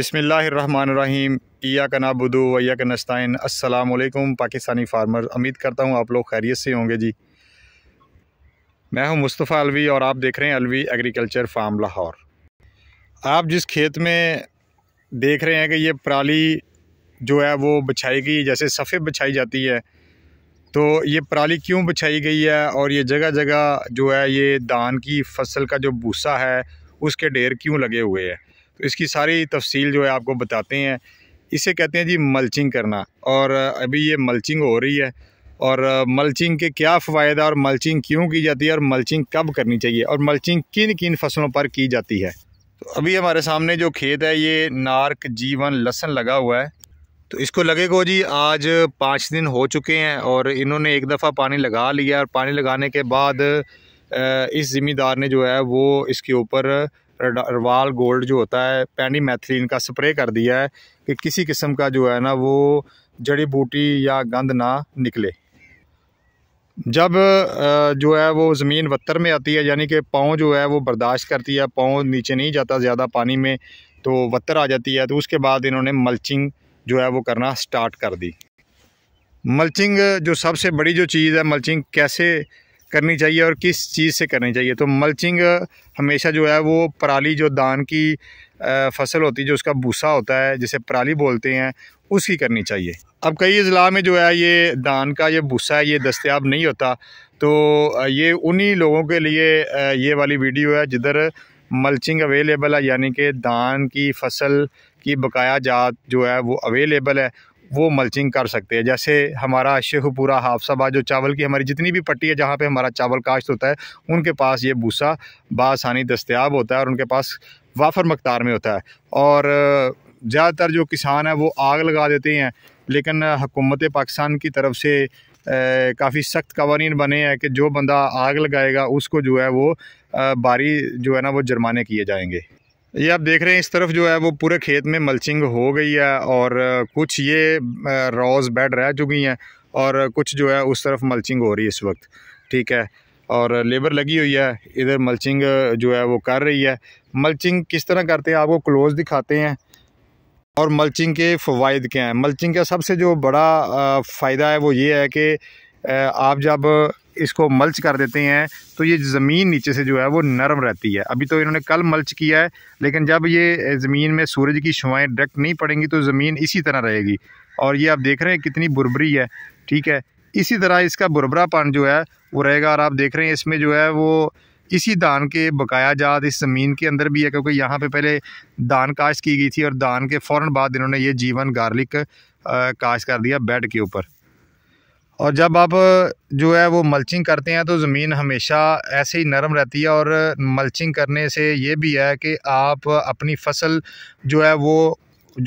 बसमीम या का नाबुदो या का नस्तान पाकिस्तानी फार्मर उम्मीद करता हूँ आप लोग खैरियत से होंगे जी मैं हूँ मुस्तफ़ा अलवी और आप देख रहे हैं अलवी एग्रीकल्चर फार्म लाहौर आप जिस खेत में देख रहे हैं कि ये पराली जो है वो बिछाई गई जैसे सफ़े बिछाई जाती है तो ये पराली क्यों बिछाई गई है और ये जगह जगह जो है ये धान की फसल का जो भूसा है उसके ढेर क्यों लगे हुए हैं तो इसकी सारी तफसील जो है आपको बताते हैं इसे कहते हैं जी मल्चिंग करना और अभी ये मल्चिंग हो रही है और मल्चिंग के क्या फ़ायदा और मल्चिंग क्यों की जाती है और मल्चिंग कब करनी चाहिए और मल्चिंग किन किन फसलों पर की जाती है तो अभी हमारे सामने जो खेत है ये नार्क जीवन लहसन लगा हुआ है तो इसको लगेगा जी आज पाँच दिन हो चुके हैं और इन्होंने एक दफ़ा पानी लगा लिया और पानी लगाने के बाद इस ज़िम्मेदार ने जो है वो इसके ऊपर रवाल गोल्ड जो होता है पैनी मैथिलीन का स्प्रे कर दिया है कि किसी किस्म का जो है ना वो जड़ी बूटी या गंद ना निकले जब जो है वो ज़मीन वत्तर में आती है यानी कि पाँव जो है वो बर्दाश्त करती है पाँव नीचे नहीं जाता ज़्यादा पानी में तो वत्तर आ जाती है तो उसके बाद इन्होंने मल्चिंग जो है वो करना स्टार्ट कर दी मल्चिंग जो सबसे बड़ी जो चीज़ है मल्चिंग कैसे करनी चाहिए और किस चीज़ से करनी चाहिए तो मल्चिंग हमेशा जो है वो पराली जो दान की फसल होती है जो उसका भूसा होता है जिसे पराली बोलते हैं उसकी करनी चाहिए अब कई अज़ला में जो है ये दान का ये भूसा है ये दस्तियाब नहीं होता तो ये उन्हीं लोगों के लिए ये वाली वीडियो है जिधर मल्चिंग अवेलेबल है यानी कि धान की फसल की बकाया जात जो है वो अवेलेबल है वो मल्चिंग कर सकते हैं जैसे हमारा शेखपुरा हाफसाबा जो चावल की हमारी जितनी भी पट्टी है जहाँ पे हमारा चावल काश्त होता है उनके पास ये भूसा बासानी दस्तियाब होता है और उनके पास वाफर मकदार में होता है और ज़्यादातर जो किसान हैं वो आग लगा देते हैं लेकिन हुकूमत पाकिस्तान की तरफ से काफ़ी सख्त कवानीन बने हैं कि जो बंदा आग लगाएगा उसको जो है वो बारी जो है ना वो जुर्माने किए जाएंगे ये आप देख रहे हैं इस तरफ जो है वो पूरे खेत में मल्चिंग हो गई है और कुछ ये रॉज बेड रह चुकी हैं और कुछ जो है उस तरफ मल्चिंग हो रही है इस वक्त ठीक है और लेबर लगी हुई है इधर मल्चिंग जो है वो कर रही है मल्चिंग किस तरह करते हैं आपको क्लोज दिखाते हैं और मल्चिंग के फ़वाद क्या हैं मल्चिंग का सबसे जो बड़ा फ़ायदा है वो ये है कि आप जब इसको मल्च कर देते हैं तो ये ज़मीन नीचे से जो है वो नरम रहती है अभी तो इन्होंने कल मल्च किया है लेकिन जब ये ज़मीन में सूरज की शुआएँ डायरेक्ट नहीं पड़ेंगी तो ज़मीन इसी तरह रहेगी और ये आप देख रहे हैं कितनी बुरबरी है ठीक है इसी तरह इसका बुरबरापन जो है वो रहेगा और आप देख रहे हैं इसमें जो है वो इसी धान के बकाया जात इस ज़मीन के अंदर भी है क्योंकि यहाँ पे पहले धान काश्त की गई थी और धान के फ़ौर बाद इन्होंने ये जीवन गार्लिक काश्त कर दिया बेड के ऊपर और जब आप जो है वो मल्चिंग करते हैं तो ज़मीन हमेशा ऐसे ही नरम रहती है और मल्चिंग करने से ये भी है कि आप अपनी फसल जो है वो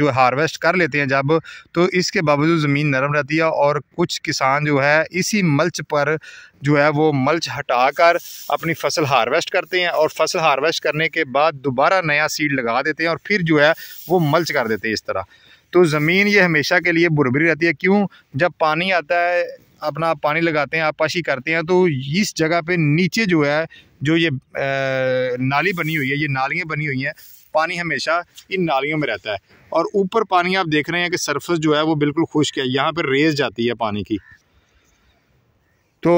जो हार्वेस्ट कर लेते हैं जब तो इसके बावजूद ज़मीन नरम रहती है और कुछ किसान जो है इसी मल्च पर जो है वो मल्च हटा कर अपनी फसल हार्वेस्ट करते हैं और फसल हार्वेस्ट करने के बाद दोबारा नया सीड लगा देते हैं और फिर जो है वो मल्च कर देते हैं इस तरह तो ज़मीन ये हमेशा के लिए बुरबरी रहती है क्यों जब पानी आता है अपना पानी लगाते हैं आपाशी करते हैं तो इस जगह पे नीचे जो है जो ये नाली बनी हुई है ये नालियाँ बनी हुई हैं पानी हमेशा इन नालियों में रहता है और ऊपर पानी आप देख रहे हैं कि सरफेस जो है वो बिल्कुल खुश्क है यहाँ पर रेज जाती है पानी की तो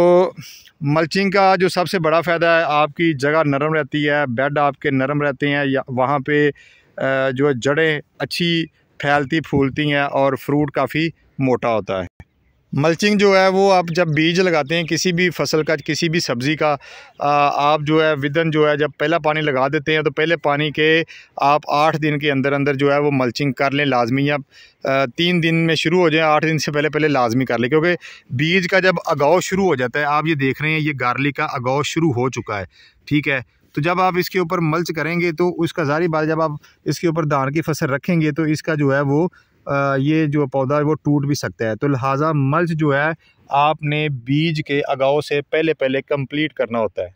मल्चिंग का जो सबसे बड़ा फ़ायदा है आपकी जगह नरम रहती है बेड आपके नरम रहते हैं या वहाँ पे जो है जड़ें अच्छी फैलती फूलती हैं और फ्रूट काफ़ी मोटा होता है मल्चिंग जो है वो आप जब बीज लगाते हैं किसी भी फसल का किसी भी सब्ज़ी का आप जो है विदन जो है जब पहला पानी लगा देते हैं तो पहले पानी के आप आठ दिन के अंदर अंदर जो है वो मल्चिंग कर लें लाजमी या तीन दिन में शुरू हो जाए आठ दिन से पहले पहले लाजमी कर लें क्योंकि बीज का जब अगाव शुरू हो जाता है आप ये देख रहे हैं ये गार्लिक का अगाव शुरू हो चुका है ठीक है तो जब आप इसके ऊपर मल्च करेंगे तो उसका जारी बात जब आप इसके ऊपर धान की फसल रखेंगे तो इसका जो है वो ये जो पौधा है वो टूट भी सकता है तो लिहाजा मल्च जो है आपने बीज के अगाव से पहले पहले कंप्लीट करना होता है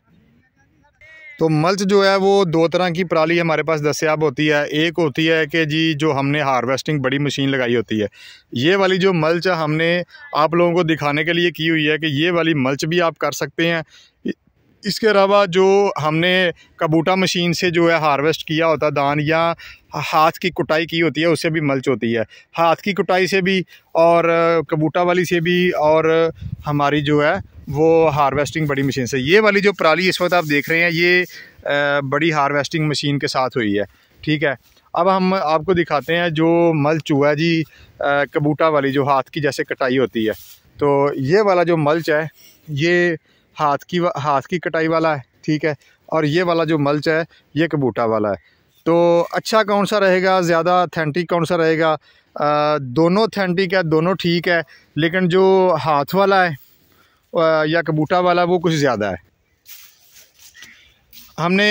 तो मल्च जो है वो दो तरह की पराली हमारे पास दस्याब होती है एक होती है कि जी जो हमने हार्वेस्टिंग बड़ी मशीन लगाई होती है ये वाली जो मल्च हमने आप लोगों को दिखाने के लिए की हुई है कि ये वाली मल्च भी आप कर सकते हैं इसके अलावा जो हमने कबूटा मशीन से जो है हार्वेस्ट किया होता दान या हाथ की कुटाई की होती है उससे भी मल्च होती है हाथ की कुटाई से भी और कबूटा वाली से भी और हमारी जो है वो हार्वेस्टिंग बड़ी मशीन से ये वाली जो पराली इस वक्त आप देख रहे हैं ये बड़ी हार्वेस्टिंग मशीन के साथ हुई है ठीक है अब हम आपको दिखाते हैं जो मल्च हुआ जी कबूटा वाली जो हाथ की जैसे कटाई होती है तो ये वाला जो मल्च है ये हाथ की हाथ की कटाई वाला है ठीक है और ये वाला जो मल्च है ये कबूटा वाला है तो अच्छा कौन सा रहेगा ज़्यादा अथेंटिक कौन सा रहेगा दोनों अथेंटिक है दोनों ठीक है लेकिन जो हाथ वाला है या कबूटा वाला वो कुछ ज़्यादा है हमने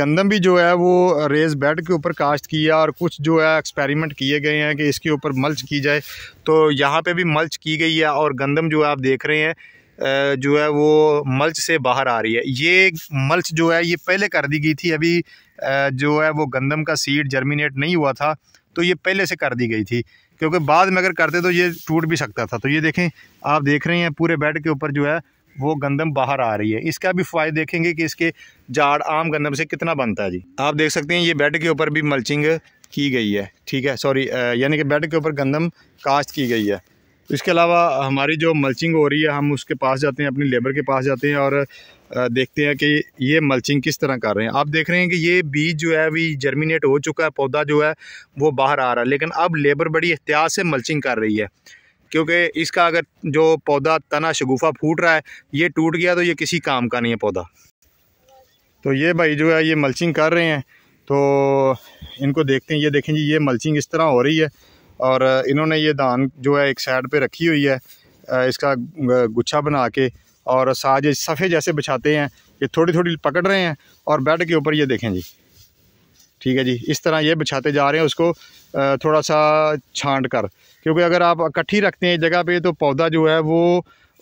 गंदम भी जो है वो रेस बेड के ऊपर काश्त किया और कुछ जो है एक्सपेरिमेंट किए गए हैं कि इसके ऊपर मल्च की जाए तो यहाँ पे भी मल्च की गई है और गंदम जो है आप देख रहे हैं जो है वो मल्च से बाहर आ रही है ये मल्च जो है ये पहले कर दी गई थी अभी जो है वो गंदम का सीड जर्मिनेट नहीं हुआ था तो ये पहले से कर दी गई थी क्योंकि बाद में अगर करते तो ये टूट भी सकता था तो ये देखें आप देख रहे हैं पूरे बेड के ऊपर जो है वो गंदम बाहर आ रही है इसका भी फायदा देखेंगे कि इसके जाड़ आम गंदम से कितना बनता है जी आप देख सकते हैं ये बेड के ऊपर भी मल्चिंग की गई है ठीक है सॉरी यानी कि बेड के ऊपर गंदम काश्त की गई है इसके अलावा हमारी जो मल्चिंग हो रही है हम उसके पास जाते हैं अपनी लेबर के पास जाते हैं और देखते हैं कि ये मल्चिंग किस तरह कर रहे हैं आप देख रहे हैं कि ये बीज जो है अभी जर्मिनेट हो चुका है पौधा जो है वो बाहर आ रहा है लेकिन अब लेबर बड़ी एहतियात से मल्चिंग कर रही है क्योंकि इसका अगर जो पौधा तना शगुफा फूट रहा है ये टूट गया तो ये किसी काम का नहीं है पौधा तो ये भाई जो है ये मल्चिंग कर रहे हैं तो इनको देखते हैं ये देखें जी ये मल्चिंग इस तरह हो रही है और इन्होंने ये धान जो है एक साइड पे रखी हुई है इसका गुच्छा बना के और साज सफ़े जैसे बिछाते हैं ये थोड़ी थोड़ी पकड़ रहे हैं और बेड के ऊपर ये देखें जी ठीक है जी इस तरह ये बिछाते जा रहे हैं उसको थोड़ा सा छांट कर क्योंकि अगर आप इकट्ठी रखते हैं जगह पे तो पौधा जो है वो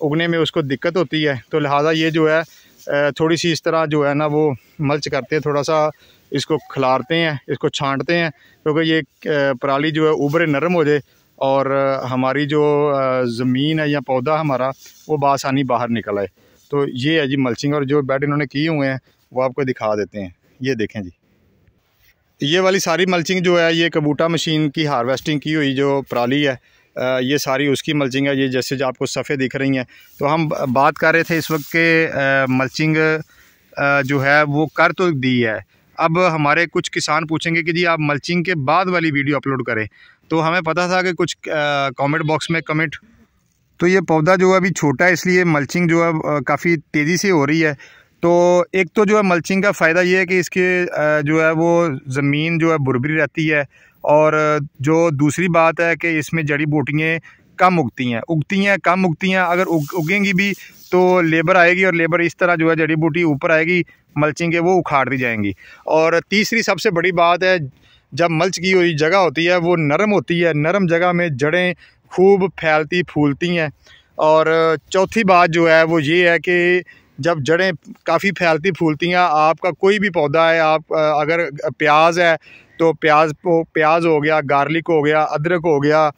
उगने में उसको दिक्कत होती है तो लिहाजा ये जो है थोड़ी सी इस तरह जो है ना वो मल्च करते हैं थोड़ा सा इसको खिलारते हैं इसको छांटते हैं क्योंकि ये पराली जो है उबरे नरम हो जाए और हमारी जो ज़मीन है या पौधा हमारा वो बासानी बाहर निकल आए तो ये है जी मल्चिंग और जो बेड इन्होंने किए हुए हैं वो आपको दिखा देते हैं ये देखें जी ये वाली सारी मल्चिंग जो है ये कबूटा मशीन की हार्वेस्टिंग की हुई जो पराली है ये सारी उसकी मल्चिंग है ये जैसे जो आपको सफ़े दिख रही हैं तो हम बात कर रहे थे इस वक्त के मल्चिंग जो है वो कर तो दी है अब हमारे कुछ किसान पूछेंगे कि जी आप मल्चिंग के बाद वाली वीडियो अपलोड करें तो हमें पता था कि कुछ कमेंट बॉक्स में कमेंट तो ये पौधा जो है अभी छोटा है इसलिए मल्चिंग जो है काफ़ी तेज़ी से हो रही है तो एक तो जो है मल्चिंग का फ़ायदा ये है कि इसके जो है वो ज़मीन जो है बुरबरी रहती है और जो दूसरी बात है कि इसमें जड़ी बूटियाँ कम उगती हैं उगती हैं कम उगती हैं अगर उग, उगेंगी भी तो लेबर आएगी और लेबर इस तरह जो है जड़ी बूटी ऊपर आएगी मल्चिंग के वो उखाड़ दी जाएंगी और तीसरी सबसे बड़ी बात है जब मल्च की हुई जगह होती है वो नरम होती है नरम जगह में जड़ें खूब फैलती फूलती हैं और चौथी बात जो है वो ये है कि जब जड़ें काफ़ी फैलती फूलती हैं आपका कोई भी पौधा है आप अगर प्याज है तो प्याज हो प्याज हो गया गार्लिक हो गया अदरक हो गया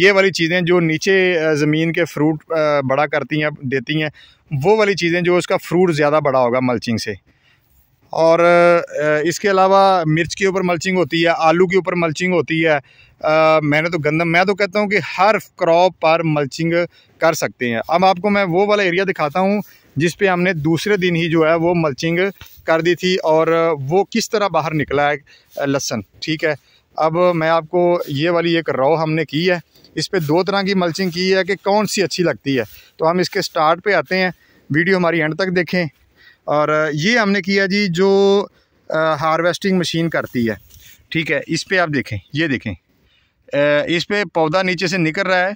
ये वाली चीज़ें जो नीचे ज़मीन के फ्रूट बड़ा करती हैं देती हैं वो वाली चीज़ें जो उसका फ्रूट ज़्यादा बड़ा होगा मल्चिंग से और इसके अलावा मिर्च के ऊपर मल्चिंग होती है आलू के ऊपर मल्चिंग होती है आ, मैंने तो गंदम मैं तो कहता हूँ कि हर क्रॉप पर मल्चिंग कर सकते हैं अब आपको मैं वो वाला एरिया दिखाता हूँ जिस पे हमने दूसरे दिन ही जो है वो मल्चिंग कर दी थी और वो किस तरह बाहर निकला है लहसन ठीक है अब मैं आपको ये वाली एक रो हमने की है इस पर दो तरह की मल्चिंग की है कि कौन सी अच्छी लगती है तो हम इसके स्टार्ट पे आते हैं वीडियो हमारी एंड तक देखें और ये हमने किया जी जो हार्वेस्टिंग मशीन करती है ठीक है इस पर आप देखें ये देखें इस पर पौधा नीचे से निकल रहा है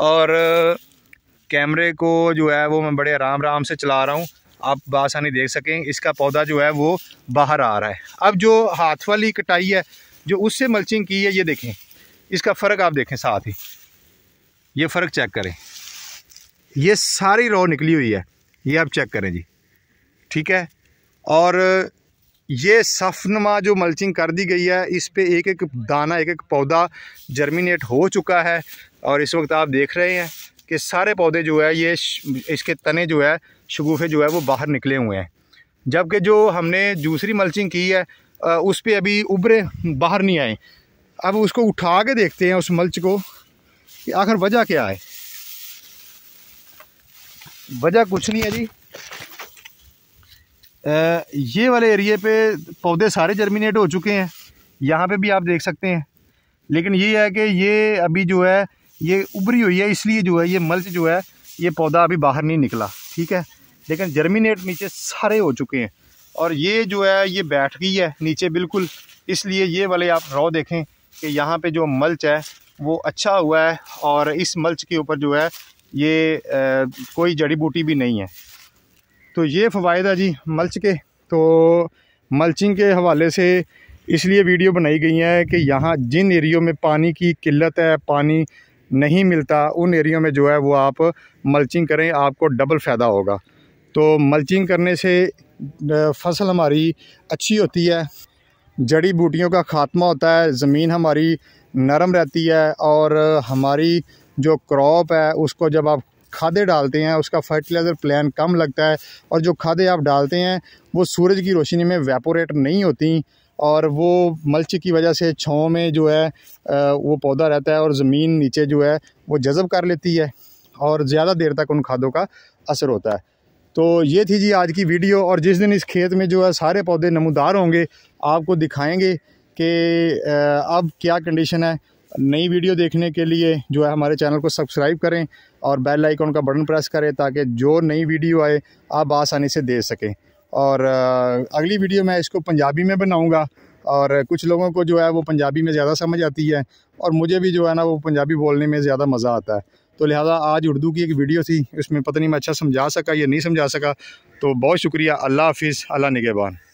और कैमरे को जो है वो मैं बड़े आराम आराम से चला रहा हूँ आप बासानी देख सकें इसका पौधा जो है वो बाहर आ रहा है अब जो हाथ वाली कटाई है जो उससे मल्चिंग की है ये देखें इसका फ़र्क आप देखें साथ ही ये फ़र्क चेक करें ये सारी रो निकली हुई है ये आप चेक करें जी ठीक है और ये सफनमा जो मल्चिंग कर दी गई है इस पर एक एक दाना एक एक पौधा जर्मिनेट हो चुका है और इस वक्त आप देख रहे हैं कि सारे पौधे जो है ये इसके तने जो है शगुफे जो है वो बाहर निकले हुए हैं जबकि जो हमने दूसरी मल्चिंग की है उस पर अभी उभरे बाहर नहीं आए अब उसको उठा के देखते हैं उस मल्च को कि आखिर वजह क्या है वजह कुछ नहीं है जी आ, ये वाले एरिए पे पौधे सारे जर्मिनेट हो चुके हैं यहाँ पे भी आप देख सकते हैं लेकिन ये है कि ये अभी जो है ये उभरी हुई है इसलिए जो है ये मल्च जो है ये पौधा अभी बाहर नहीं निकला ठीक है लेकिन जर्मिनेट नीचे सारे हो चुके हैं और ये जो है ये बैठ गई है नीचे बिल्कुल इसलिए ये वाले आप रॉ देखें कि यहाँ पे जो मल्च है वो अच्छा हुआ है और इस मल्च के ऊपर जो है ये आ, कोई जड़ी बूटी भी नहीं है तो ये फ़वाद है जी मल्च के तो मल्चिंग के हवाले से इसलिए वीडियो बनाई गई है कि यहाँ जिन एरियो में पानी की किल्लत है पानी नहीं मिलता उन एरियो में जो है वो आप मल्चिंग करें आपको डबल फ़ायदा होगा तो मल्चिंग करने से फसल हमारी अच्छी होती है जड़ी बूटियों का खात्मा होता है ज़मीन हमारी नरम रहती है और हमारी जो क्रॉप है उसको जब आप खादे डालते हैं उसका फर्टिलाइज़र प्लान कम लगता है और जो खादे आप डालते हैं वो सूरज की रोशनी में वेपोरेट नहीं होती और वो मल्च की वजह से छाँव में जो है वो पौधा रहता है और ज़मीन नीचे जो है वो जज़ब कर लेती है और ज़्यादा देर तक उन खादों का असर होता है तो ये थी जी आज की वीडियो और जिस दिन इस खेत में जो है सारे पौधे नमोदार होंगे आपको दिखाएंगे कि अब क्या कंडीशन है नई वीडियो देखने के लिए जो है हमारे चैनल को सब्सक्राइब करें और बेल आइकॉन का बटन प्रेस करें ताकि जो नई वीडियो आए आप आसानी से दे सकें और अगली वीडियो मैं इसको पंजाबी में बनाऊँगा और कुछ लोगों को जो है वो पंजाबी में ज़्यादा समझ आती है और मुझे भी जो है ना वो पंजाबी बोलने में ज़्यादा मज़ा आता है तो लिहाजा आज उर्दू की एक वीडियो थी उसमें पता नहीं मैं अच्छा समझा सका या नहीं समझा सका तो बहुत शुक्रिया अल्लाह हाफिज़ अल्लाह निगेबान